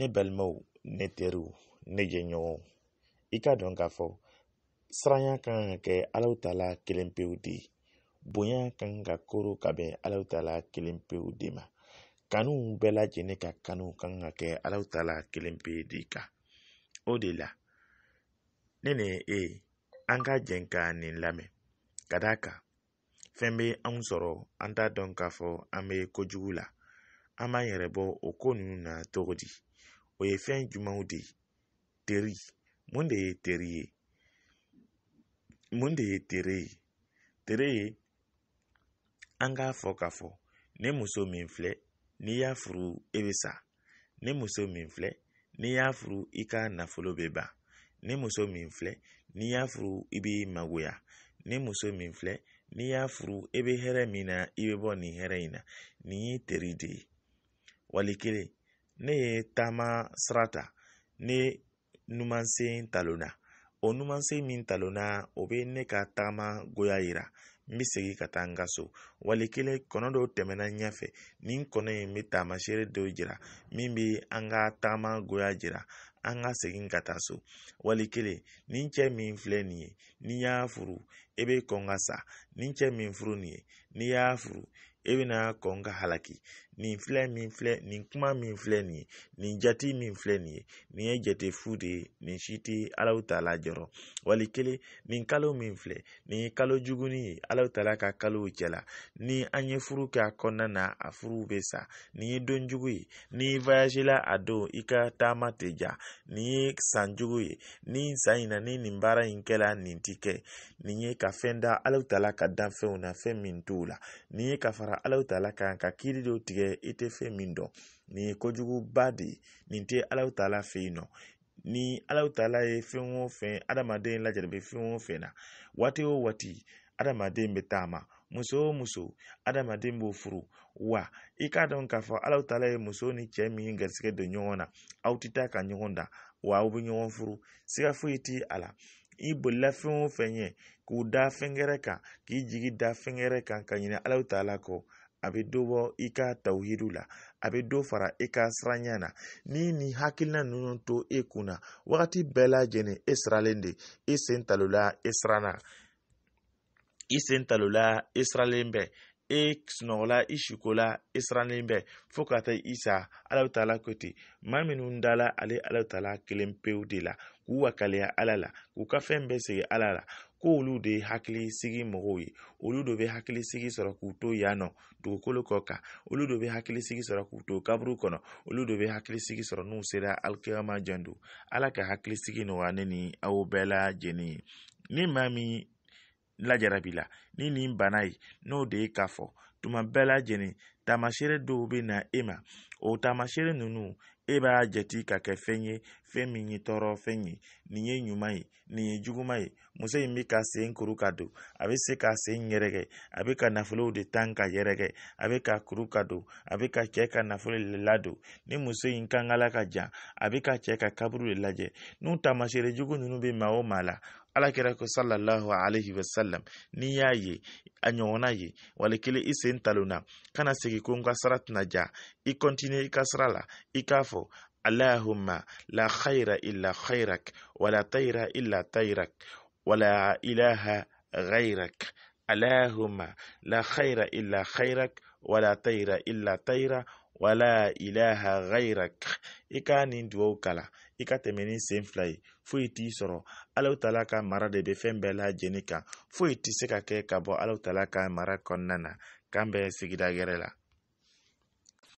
ne balimaw ne teriw ne jɛɲɔgɔnw i k'a dɔn k'a fɔ siranya ka ka kɛ alaw ta la kelen pewu de bonya ka ka koro ka bɛn alaw ta la kelen pewu de ma kanu bɛɛ lajɛlen ka kanu ka kan ka kɛ alaw ta la kelen pewu de kan o de la ne ni e an ka jɛn ka nin lamɛn ka d'a kan fɛn bɛ anw sɔrɔ an t'a dɔn k'a fɔ an bɛ kojugu la an b'an yɛrɛ bɔ o ko ninnu na cogo di ɔyɛ fɛn adwuma wo de teri monde yɛ terie monde yɛ teree teree an k'a fɔ k'a fɔ ne muso min filɛ n'i y'a furu e bɛ sa ne muso min filɛ n'i y'a furu i ka nafolo bɛ ban ne muso min filɛ n'i y'a furu i b'i magoya ne muso min filɛ n'i y'a furu i bɛ hɛrɛ min na i bɛ bɔ nin hɛrɛ in na nin y'i teri de ye wali kelen ne ye taama sira ne numansen talonna o numansen min talonna o bɛ ne ka tagama goya yira n bɛ segin ka taa n ka so wali kelen kɔnɔ dɔw tɛmɛna ɲɛfɛ nin kɔnɔ in bɛ taamaseere dɔw jira min bɛ an ka tagama goya jira an ka segin ka taa so wali kelen nin cɛ min filɛ nin ye n'i y'a furu e bɛ kɔn ka sa nin cɛ min furu nin ye n'i y'a furu e bɛna kɔn ka halaki nin filɛ min filɛ nin kuma min filɛ nin ye nin jate min filɛ nin ye nin ye jate fu de ye nin si tɛ alaw ta la jɔrɔ wali kelen nin kalo min filɛ nin ye kalo juguni ye alaw ta la ka kalow cɛla ni an ye furu kɛ a kɔnɔna na a furuw bɛ sa nin ye don jugu ye ni la a don i ka taama tɛ ja nin ye san jugu ye ni san in na ni nin baara in kɛla nin ti kɛ nin ye ka fɛn da alaw ta la ka danfɛnw na fɛn min t'o la nin ye ka fara fara alaw tala kan ka kiri dɔw tigɛ i tɛ fɛn min dɔn nin ye kojuguba de ye nin tɛ alaw tala fɛ yen nɔ ni alaw tala ye fɛn o fɛn adamaden lajarabi fɛn o fɛn na waati o waati adamaden bɛ taama muso o muso adamaden b'o furu wa i k'a dɔn k'a fɔ alaw tala ye muso ni cɛ min garisigɛ don ɲɔgɔn na aw tɛ taa ka ɲɔgɔn da wa aw bɛ ɲɔgɔn furu siga foyi tɛ a la ibolila fɛn o fɛn ɲɛ k'u da fɛn wɛrɛ kan k'i jigi da fɛn wɛrɛ kan ka ɲinɛ alaw ta ala kɔ a bɛ dɔ bɔ i ka tawhidiw la a bɛ dɔ fara i ka siranya na ni nin hakilina ninnu to e kunna wagati bɛɛ lajɛlen e siralen de e sen talola e siranna i sen talola e siralen bɛɛ e sunɔgɔla i sikola i sirannen bɛ fo ka taa i sa taala ko ten ma minnu dala ale alahu taala kelen pewu de la k'u wakaleya ala la k'u ka fɛn bɛɛ segi ala la ko olu de ye hakilisigi mɔgɔw ye olu de bɛ hakilisigi sɔrɔ k'u to yan nɔ dugukolo kɔ kan olu de bɛ hakilisigi sɔrɔ k'u to kaburu kɔnɔ olu de bɛ hakilisigi sɔrɔ n'u sera alikiyama jan don ala ka hakilisigi nɔgɔya ne ni aw bɛɛ lajɛlen ye ni maa min lajarabi la ni nin bana ye n'o de ye k'a fɔ tuma bɛɛ lajɛlen taamaseere dɔw bɛ na e ma o taamaseere ninnu e b'a jate ka kɛ fɛn ye fɛn min ye tɔɔrɔ fɛn ye nin ye ɲuman ye nin ye juguman ye muso in bɛ ka sen kuru ka don a bɛ se ka sen yɛrɛkɛ a bɛ ka nafolow de tan ka yɛrɛkɛ a bɛ ka kuru ka don a bɛ ka cɛ ka nafolo de ladon ni muso in kankala ka jan a bɛ ka cɛ ka kaburu de lajɛ n'u taamaseere jugu ninnu bɛ maa o maa la alakira ko sallallahu alaihi wasallam n'i y'a ye a ɲɔgɔnna ye wali kelen i sen talonna kana segi ko n ka sara tɛna ja i kɔntiniye i ka sira la i k'a fɔ Allahumma la khaira illa khairak wala taira illa tairak wala ilaha ghairak Allahumma la khaira illa khairak wala taira illa taira wala ilaha ghairak i ka nin duwaw kala i ka tɛmɛ ni sen fila ye foyi t'i sɔrɔ alaw tala ka mara de bɛ fɛn bɛɛ lajɛlen kan foyi tɛ se ka kɛ ka bɔ alaw tala ka mara kɔnɔna na k'an bɛ sigida gɛrɛ la